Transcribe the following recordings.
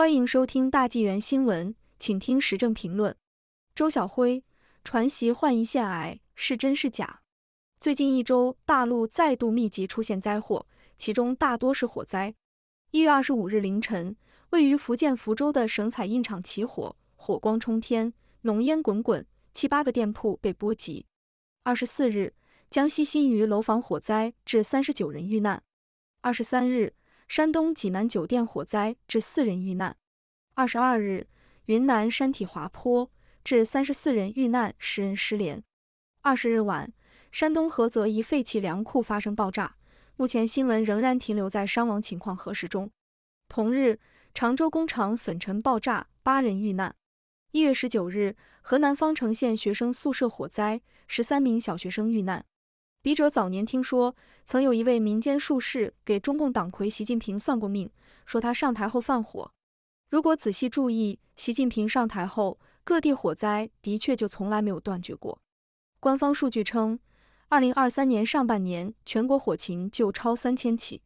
欢迎收听大纪元新闻，请听时政评论。周晓辉传习患胰腺癌是真是假？最近一周，大陆再度密集出现灾祸，其中大多是火灾。一月二十五日凌晨，位于福建福州的省彩印厂起火，火光冲天，浓烟滚滚，七八个店铺被波及。二十四日，江西新余楼房火灾致三十九人遇难。二十三日。山东济南酒店火灾致四人遇难。二十二日，云南山体滑坡致三十四人遇难，十人失联。二十日晚，山东菏泽一废弃粮库发生爆炸，目前新闻仍然停留在伤亡情况核实中。同日，常州工厂粉尘爆炸，八人遇难。一月十九日，河南方城县学生宿舍火灾，十三名小学生遇难。笔者早年听说，曾有一位民间术士给中共党魁习近平算过命，说他上台后犯火。如果仔细注意，习近平上台后，各地火灾的确就从来没有断绝过。官方数据称，2023年上半年全国火情就超三千起。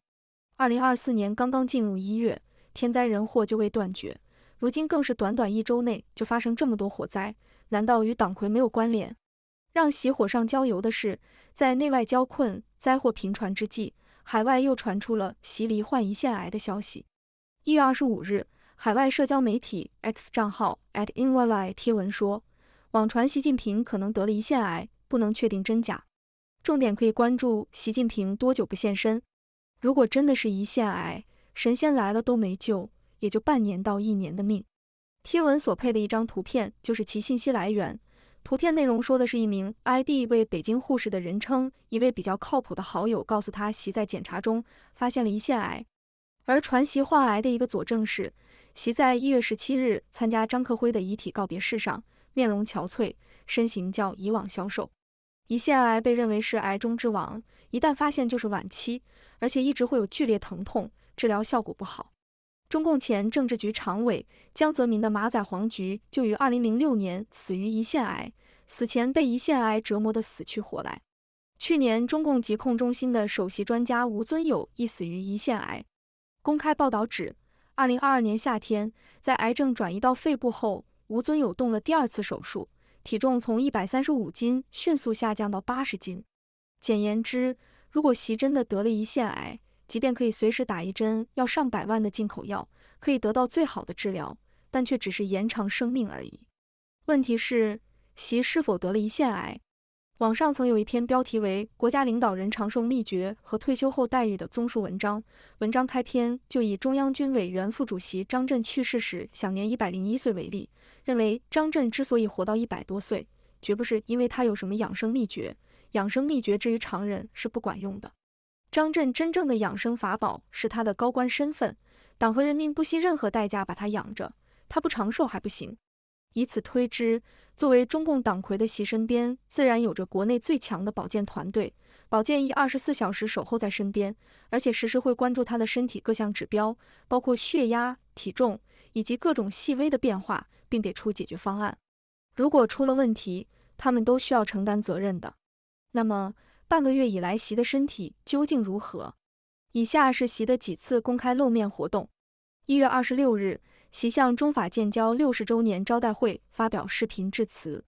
2024年刚刚进入一月，天灾人祸就未断绝，如今更是短短一周内就发生这么多火灾，难道与党魁没有关联？让喜火上浇油的是，在内外交困、灾祸频传之际，海外又传出了席离患胰腺癌的消息。一月二十五日，海外社交媒体 X 账号 at invali 贴文说，网传习近平可能得了胰腺癌，不能确定真假。重点可以关注习近平多久不现身。如果真的是胰腺癌，神仙来了都没救，也就半年到一年的命。贴文所配的一张图片就是其信息来源。图片内容说的是一名 ID 为北京护士的人称一位比较靠谱的好友告诉他席在检查中发现了胰腺癌，而传席患癌的一个佐证是席在一月十七日参加张克辉的遗体告别式上，面容憔悴，身形较以往消瘦。胰腺癌被认为是癌中之王，一旦发现就是晚期，而且一直会有剧烈疼痛，治疗效果不好。中共前政治局常委江泽民的马仔黄菊就于二零零六年死于胰腺癌。死前被胰腺癌折磨得死去活来。去年，中共疾控中心的首席专家吴尊友亦死于胰腺癌。公开报道指，二零二二年夏天，在癌症转移到肺部后，吴尊友动了第二次手术，体重从一百三十五斤迅速下降到八十斤。简言之，如果席真的得了胰腺癌，即便可以随时打一针要上百万的进口药，可以得到最好的治疗，但却只是延长生命而已。问题是？习是否得了胰腺癌？网上曾有一篇标题为《国家领导人长寿秘诀和退休后待遇》的综述文章。文章开篇就以中央军委原副主席张震去世时享年一百零一岁为例，认为张震之所以活到一百多岁，绝不是因为他有什么养生秘诀，养生秘诀至于常人是不管用的。张震真正的养生法宝是他的高官身份，党和人民不惜任何代价把他养着，他不长寿还不行。以此推之，作为中共党魁的习身边自然有着国内最强的保健团队，保健医二十四小时守候在身边，而且时时会关注他的身体各项指标，包括血压、体重以及各种细微的变化，并给出解决方案。如果出了问题，他们都需要承担责任的。那么，半个月以来，习的身体究竟如何？以下是习的几次公开露面活动：一月二十六日。习向中法建交六十周年招待会发表视频致辞。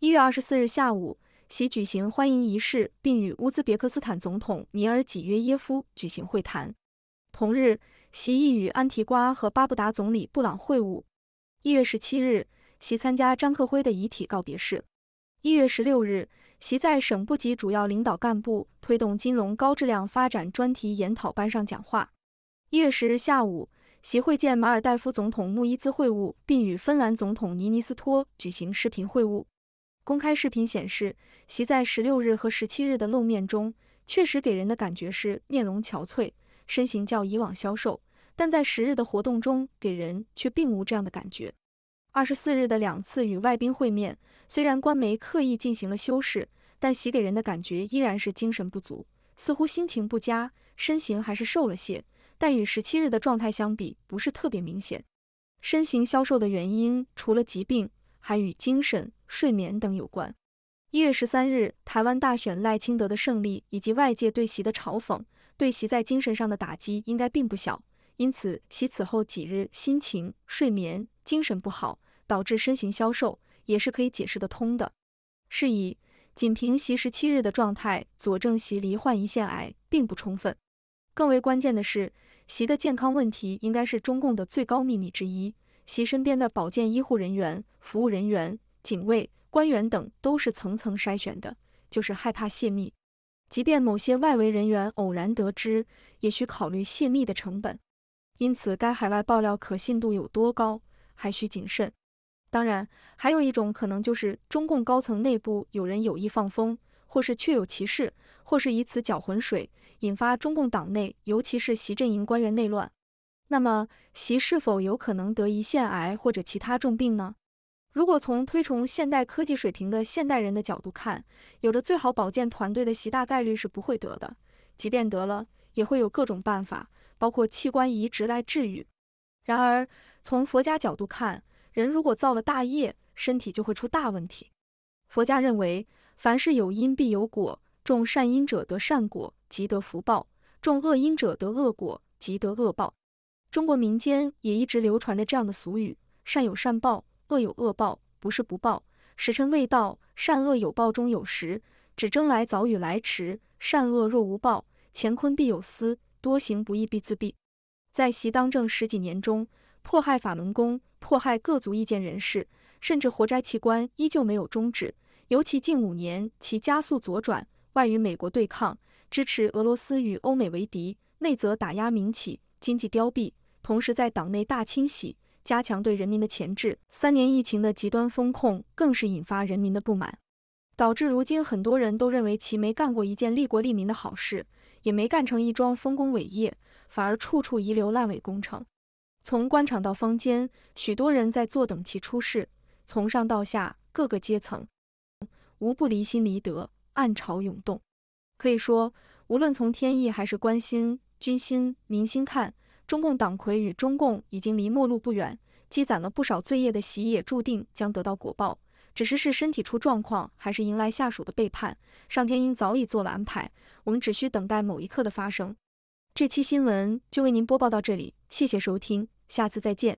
一月二十四日下午，习举行欢迎仪式，并与乌兹别克斯坦总统尼尔几约耶夫举行会谈。同日，习亦与安提瓜和巴布达总理布朗会晤。一月十七日，习参加张克辉的遗体告别式。一月十六日，习在省部级主要领导干部推动金融高质量发展专题研讨班上讲话。一月十日下午。席会见马尔代夫总统穆伊兹会晤，并与芬兰总统尼尼斯托举行视频会晤。公开视频显示，习在十六日和十七日的露面中，确实给人的感觉是面容憔悴，身形较以往消瘦；但在十日的活动中，给人却并无这样的感觉。二十四日的两次与外宾会面，虽然官媒刻意进行了修饰，但习给人的感觉依然是精神不足，似乎心情不佳，身形还是瘦了些。但与十七日的状态相比，不是特别明显。身形消瘦的原因，除了疾病，还与精神、睡眠等有关。一月十三日，台湾大选赖清德的胜利以及外界对习的嘲讽，对习在精神上的打击应该并不小，因此习此后几日心情、睡眠、精神不好，导致身形消瘦，也是可以解释得通的。是以，仅凭习十七日的状态佐证习罹患胰腺癌，并不充分。更为关键的是，习的健康问题应该是中共的最高秘密之一。习身边的保健医护人员、服务人员、警卫、官员等都是层层筛选的，就是害怕泄密。即便某些外围人员偶然得知，也需考虑泄密的成本。因此，该海外爆料可信度有多高，还需谨慎。当然，还有一种可能就是中共高层内部有人有意放风，或是确有其事，或是以此搅浑水。引发中共党内，尤其是习阵营官员内乱。那么，习是否有可能得胰腺癌或者其他重病呢？如果从推崇现代科技水平的现代人的角度看，有着最好保健团队的习大概率是不会得的。即便得了，也会有各种办法，包括器官移植来治愈。然而，从佛家角度看，人如果造了大业，身体就会出大问题。佛家认为，凡事有因必有果，种善因者得善果。即得福报，种恶因者得恶果，即得恶报。中国民间也一直流传着这样的俗语：善有善报，恶有恶报，不是不报，时辰未到。善恶有报，终有时。只争来早与来迟。善恶若无报，乾坤必有私。多行不义必自毙。在习当政十几年中，迫害法轮功，迫害各族意见人士，甚至活摘器官依旧没有终止。尤其近五年，其加速左转，外与美国对抗。支持俄罗斯与欧美为敌，内则打压民企，经济凋敝，同时在党内大清洗，加强对人民的钳制。三年疫情的极端风控更是引发人民的不满，导致如今很多人都认为其没干过一件利国利民的好事，也没干成一桩丰功伟业，反而处处遗留烂尾工程。从官场到坊间，许多人在坐等其出事；从上到下，各个阶层无不离心离德，暗潮涌动。可以说，无论从天意还是关心军心民心看，中共党魁与中共已经离末路不远，积攒了不少罪业的习也注定将得到果报。只是是身体出状况，还是迎来下属的背叛，上天应早已做了安排，我们只需等待某一刻的发生。这期新闻就为您播报到这里，谢谢收听，下次再见。